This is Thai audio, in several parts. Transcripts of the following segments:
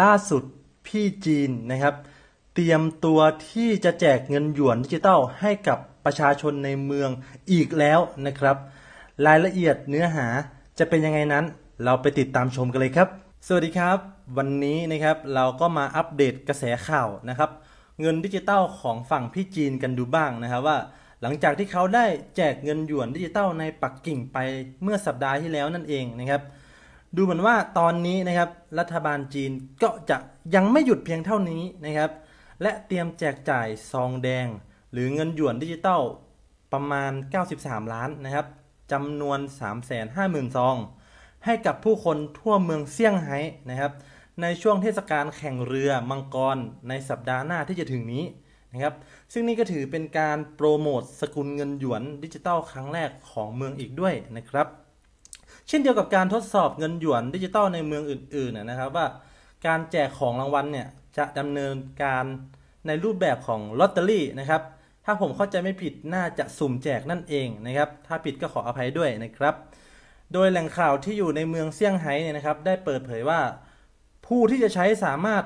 ล่าสุดพี่จีนนะครับ เตรียมตัวที่จะแจกเงินหยวนดิจิตอลให้กับประชาชนในเมืองอีกแล้วนะครับ รายละเอียดเนื้อหาจะเป็นยังไงนั้นเราไปติดตามชมกันเลยครับ สวัสดีครับ วันนี้นะครับเราก็มาอัปเดตกระแสข่าวนะครับ เงินดิจิตอลของฝั่งพี่จีนกันดูบ้างนะครับ ว่าหลังจากที่เขาได้แจกเงินหยวนดิจิตอลในปักกิ่งไปเมื่อสัปดาห์ที่แล้วนั่นเองนะครับดูเหมือนว่าตอนนี้นะครับรัฐบาลจีนก็จะยังไม่หยุดเพียงเท่านี้นะครับ และเตรียมแจกจ่ายซองแดง หรือเงินหยวนดิจิตอลประมาณ 93 ล้านนะครับจำนวน 350,000 ซอง ให้กับผู้คนทั่วเมืองเซี่ยงไฮ้นะครับ ในช่วงเทศกาลแข่งเรือมังกรในสัปดาห์หน้าที่จะถึงนี้นะครับ ซึ่งนี่ก็ถือเป็นการโปรโมทสกุลเงินหยวนดิจิตอลครั้งแรกของเมืองอีกด้วยนะครับเช่นเดียวกับการทดสอบเงินหยวนดิจิตอลในเมืองอื่นๆ นะครับ ว่าการแจกของรางวัลเนี่ยจะดำเนินการในรูปแบบของลอตเตอรี่นะครับ ถ้าผมเข้าใจไม่ผิดน่าจะสุ่มแจกนั่นเองนะครับ ถ้าผิดก็ขออภัยด้วยนะครับ โดยแหล่งข่าวที่อยู่ในเมืองเซี่ยงไฮ้เนี่ยนะครับ ได้เปิดเผยว่า ผู้ที่จะใช้สามารถ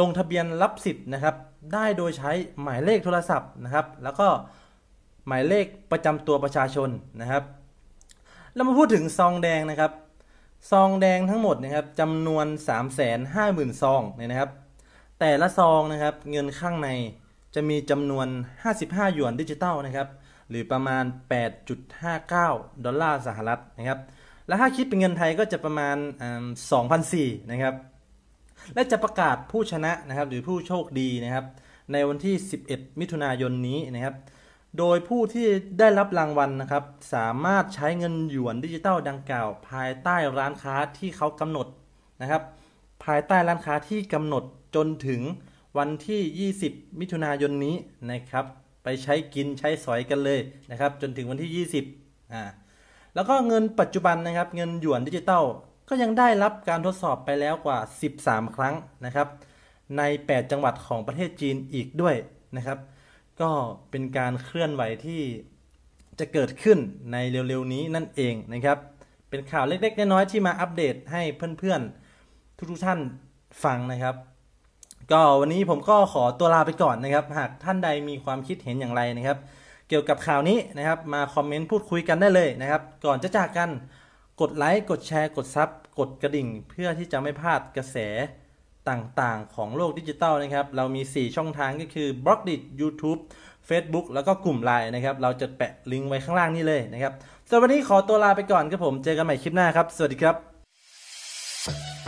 ลงทะเบียนรับสิทธิ์นะครับ ได้โดยใช้หมายเลขโทรศัพท์นะครับ แล้วก็หมายเลขประจำตัวประชาชนนะครับรามาพูดถึงซองแดงนะครับ ซองแดงทั้งหมดนะครับจำนวน 3 5 0 0 0 0 ซองเนี่ยนะครับ แต่ละซองนะครับเงินข้างในจะมีจำนวน 55 หยวนดิจิตอลนะครับ หรือประมาณ 8.59 ดอลลาร์สหรัฐนะครับ และถ้าคิดเป็นเงินไทยก็จะประมาณ2,004 นะครับ และจะประกาศผู้ชนะนะครับ หรือผู้โชคดีนะครับ ในวันที่ 11 มิถุนายนนี้นะครับโดยผู้ที่ได้รับรางวัลนะครับ สามารถใช้เงินหยวนดิจิตอลดังกล่าวภายใต้ร้านค้าที่เขากำหนดนะครับ ภายใต้ร้านค้าที่กำหนดจนถึงวันที่ 20 มิถุนายนนี้นะครับ ไปใช้กินใช้สอยกันเลยนะครับจนถึงวันที่ 20อ่าแล้วก็เงินปัจจุบันนะครับ เงินหยวนดิจิตอลก็ยังได้รับการทดสอบไปแล้วกว่า 13 ครั้งนะครับ ใน 8 จังหวัดของประเทศจีนอีกด้วยนะครับก็เป็นการเคลื่อนไหวที่จะเกิดขึ้นในเร็วๆนี้นั่นเองนะครับ เป็นข่าวเล็กๆ น้อยๆที่มาอัปเดตให้เพื่อน ๆ ทุกๆท่านฟังนะครับ ก็วันนี้ผมก็ขอตัวลาไปก่อนนะครับ หากท่านใดมีความคิดเห็นอย่างไรนะครับ เกี่ยวกับข่าวนี้นะครับมาคอมเมนต์พูดคุยกันได้เลยนะครับ ก่อนจะจากกันกดไลค์กดแชร์กดซับกดกระดิ่งเพื่อที่จะไม่พลาดกระแสต่างๆ ของโลกดิจิตอลนะครับ เรามี 4 ช่องทางก็คือ บล็อกดิจ YouTube Facebook แล้วก็กลุ่มไลน์นะครับ เราจะแปะลิงก์ไว้ข้างล่างนี้เลยนะครับสำหรับวันนี้ขอตัวลาไปก่อนครับผม เจอกันใหม่คลิปหน้าครับ สวัสดีครับ